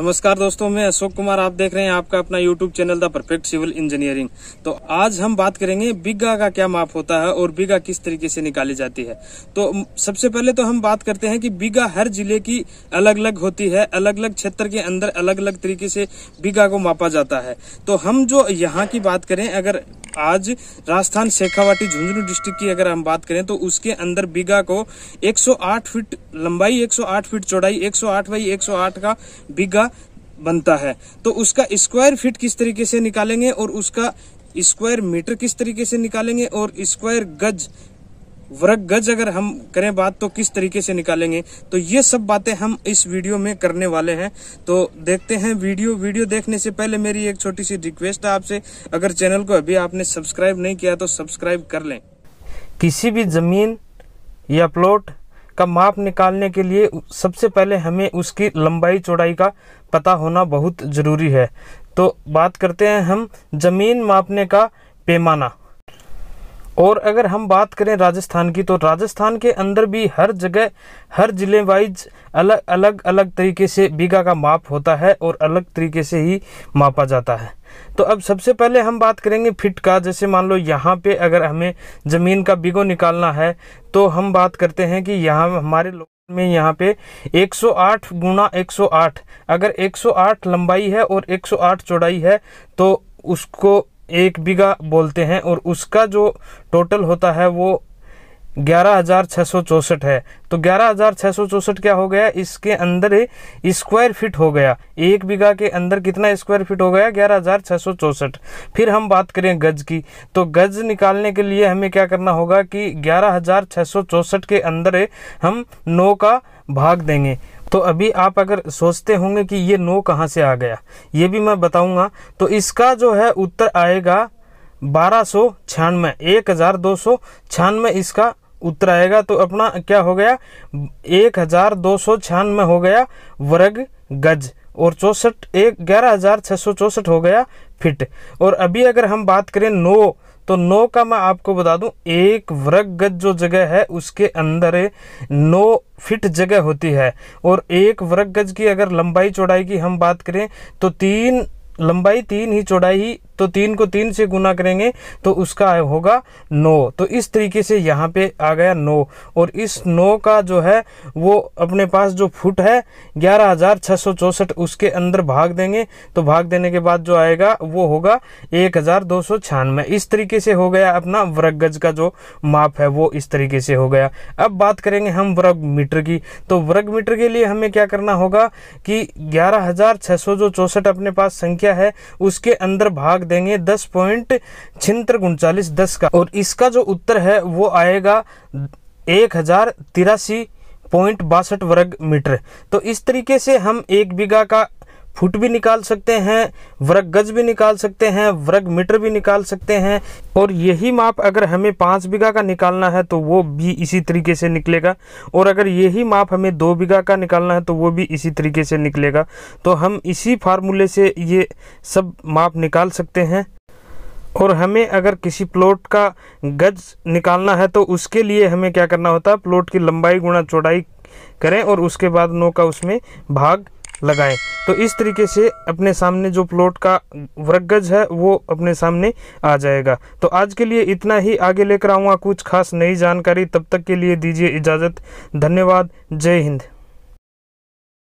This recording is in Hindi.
नमस्कार दोस्तों मैं अशोक कुमार आप देख रहे हैं आपका अपना YouTube channel the perfect civil engineering तो आज हम बात करेंगे बिगा का क्या माप होता है और बिगा किस तरीके से निकाली जाती है तो सबसे पहले तो हम बात करते हैं कि बिगा हर जिले की अलग अलग होती है अलग अलग क्षेत्र के अंदर अलग अलग तरीके से बिगा को मापा जाता है तो हम जो यहाँ की बात करें अगर आज राजस्थान शेखावाटी झुंझुनू डिस्ट्रिक्ट की अगर हम बात करें तो उसके अंदर बिगा को 108 फीट लंबाई 108 फीट चौड़ाई 108 बाई 108 का बिगा का बनता है तो उसका स्क्वायर फीट किस तरीके से निकालेंगे और उसका स्क्वायर मीटर किस तरीके से निकालेंगे और स्क्वायर गज वर्ग गज अगर हम करें बात तो किस तरीके से निकालेंगे तो ये सब बातें हम इस वीडियो में करने वाले हैं तो देखते हैं वीडियो वीडियो देखने से पहले मेरी एक छोटी सी रिक्वेस्ट है आपसे अगर चैनल को अभी आपने सब्सक्राइब नहीं किया तो सब्सक्राइब कर लें किसी भी जमीन या प्लॉट का माप निकालने के लिए सबसे पहले हमें उसकी लंबाई चौड़ाई का पता होना बहुत ज़रूरी है तो बात करते हैं हम ज़मीन मापने का पैमाना और अगर हम बात करें राजस्थान की तो राजस्थान के अंदर भी हर जगह हर ज़िले वाइज अलग अलग अलग तरीके से बीघा का माप होता है और अलग तरीके से ही मापा जाता है तो अब सबसे पहले हम बात करेंगे फिट का जैसे मान लो यहाँ पे अगर हमें ज़मीन का बीगो निकालना है तो हम बात करते हैं कि यहाँ हमारे लोग में यहाँ पे 108 गुना आठ अगर 108 लंबाई है और 108 चौड़ाई है तो उसको एक बीघा बोलते हैं और उसका जो टोटल होता है वो ग्यारह हज़ार छः सौ चौंसठ है तो ग्यारह हज़ार छः सौ चौंसठ क्या हो गया इसके अंदर स्क्वायर फीट हो गया एक बीघा के अंदर कितना स्क्वायर फीट हो गया ग्यारह हज़ार छः सौ चौंसठ फिर हम बात करें गज की तो गज निकालने के लिए हमें क्या करना होगा कि ग्यारह हज़ार छः सौ चौंसठ के अंदर हम नौ का भाग देंगे तो अभी आप अगर सोचते होंगे कि ये नो कहाँ से आ गया ये भी मैं बताऊंगा तो इसका जो है उत्तर आएगा बारह सौ छियानवे एक हज़ार दो सौ छियानवे इसका उत्तर आएगा तो अपना क्या हो गया एक हज़ार दो सौ छियानवे हो गया वर्ग गज और चौंसठ एक ग्यारह हज़ार छः सौ चौंसठ हो गया फिट और अभी अगर हम बात करें नो तो नौ का मैं आपको बता दूं एक वर्ग गज जो जगह है उसके अंदर नौ फिट जगह होती है और एक वर्ग गज की अगर लंबाई चौड़ाई की हम बात करें तो तीन लंबाई तीन ही चौड़ाई तो तीन को तीन से गुना करेंगे तो उसका होगा नौ तो इस तरीके से यहाँ पे आ गया नौ और इस नौ का जो है वो अपने पास जो फुट है ग्यारह हज़ार छः सौ चौंसठ उसके अंदर भाग देंगे तो भाग देने के बाद जो आएगा वो होगा एक हज़ार दो सौ छियानवे इस तरीके से हो गया अपना वर्ग गज का जो माप है वो इस तरीके से हो गया अब बात करेंगे हम वर्ग मीटर की तो वर्ग मीटर के लिए हमें क्या करना होगा कि ग्यारह हज़ार छः सौ जो चौंसठ अपने पास संख्या है उसके अंदर भाग देंगे दस पॉइंट छिहत्तर उनचालीस दस का और इसका जो उत्तर है वो आएगा एक हज़ार तिरासी पॉइंट बासठ वर्ग मीटर तो इस तरीके से हम एक बीघा का फुट भी निकाल सकते हैं वर्ग गज भी निकाल सकते हैं वर्ग मीटर भी निकाल सकते हैं और यही माप अगर हमें पाँच बीघा का निकालना है तो वो भी इसी तरीके से निकलेगा और अगर यही माप हमें दो बीघा का निकालना है तो वो भी इसी तरीके से निकलेगा तो हम इसी फार्मूले से ये सब माप निकाल सकते हैं और हमें अगर किसी प्लॉट का गज निकालना है तो उसके लिए हमें क्या करना होता है प्लॉट की लंबाई गुणा चौड़ाई करें और उसके बाद नौ का उसमें भाग लगाएं तो इस तरीके से अपने सामने जो प्लॉट का वर्गज है वो अपने सामने आ जाएगा तो आज के लिए इतना ही आगे लेकर आऊँगा कुछ खास नई जानकारी तब तक के लिए दीजिए इजाज़त धन्यवाद जय हिंद